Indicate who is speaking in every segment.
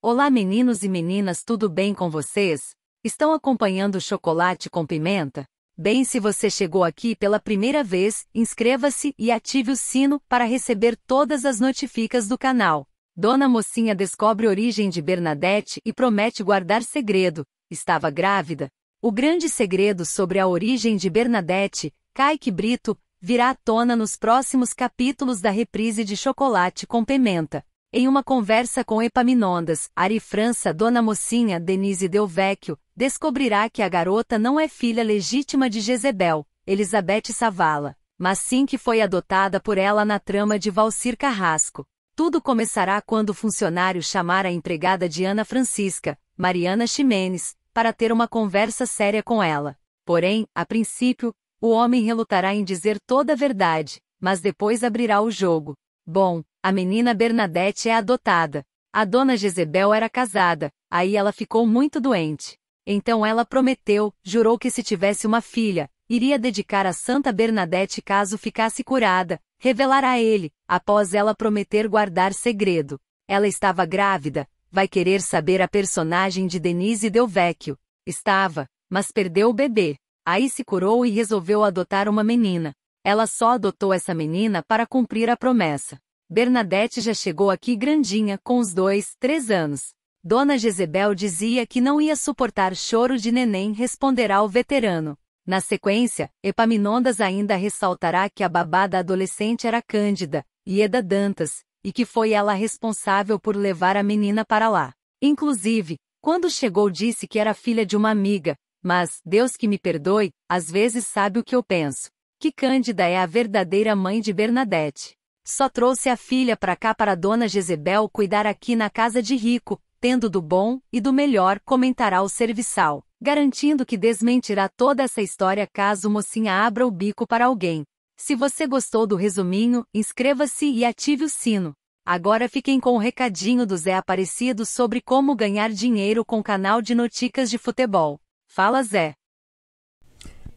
Speaker 1: Olá meninos e meninas, tudo bem com vocês? Estão acompanhando Chocolate com Pimenta? Bem, se você chegou aqui pela primeira vez, inscreva-se e ative o sino para receber todas as notificas do canal. Dona Mocinha descobre a origem de Bernadette e promete guardar segredo. Estava grávida. O grande segredo sobre a origem de Bernadette, Kaique Brito, virá à tona nos próximos capítulos da reprise de Chocolate com Pimenta. Em uma conversa com Epaminondas, Ari França, dona mocinha Denise Delvecchio, descobrirá que a garota não é filha legítima de Jezebel, Elizabeth Savala, mas sim que foi adotada por ela na trama de Valcir Carrasco. Tudo começará quando o funcionário chamar a empregada de Ana Francisca, Mariana Ximenes, para ter uma conversa séria com ela. Porém, a princípio, o homem relutará em dizer toda a verdade, mas depois abrirá o jogo. Bom, a menina Bernadette é adotada. A dona Jezebel era casada, aí ela ficou muito doente. Então ela prometeu, jurou que se tivesse uma filha, iria dedicar a Santa Bernadette caso ficasse curada, revelar a ele, após ela prometer guardar segredo. Ela estava grávida, vai querer saber a personagem de Denise Delvecchio. Estava, mas perdeu o bebê. Aí se curou e resolveu adotar uma menina. Ela só adotou essa menina para cumprir a promessa. Bernadette já chegou aqui grandinha, com os dois, três anos. Dona Jezebel dizia que não ia suportar choro de neném, responderá o veterano. Na sequência, Epaminondas ainda ressaltará que a babá da adolescente era Cândida, Ieda Dantas, e que foi ela responsável por levar a menina para lá. Inclusive, quando chegou disse que era filha de uma amiga, mas, Deus que me perdoe, às vezes sabe o que eu penso. Que Cândida é a verdadeira mãe de Bernadette. Só trouxe a filha para cá para Dona Jezebel cuidar aqui na casa de rico, tendo do bom e do melhor, comentará o serviçal, garantindo que desmentirá toda essa história caso mocinha abra o bico para alguém. Se você gostou do resuminho, inscreva-se e ative o sino. Agora fiquem com o recadinho do Zé Aparecido sobre como ganhar dinheiro com canal de noticas de futebol. Fala, Zé.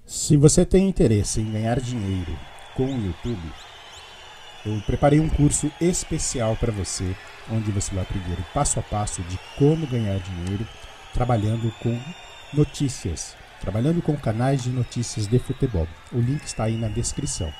Speaker 2: Se você tem interesse em ganhar dinheiro com o YouTube, eu preparei um curso especial para você, onde você vai aprender o passo a passo de como ganhar dinheiro trabalhando com notícias, trabalhando com canais de notícias de futebol. O link está aí na descrição.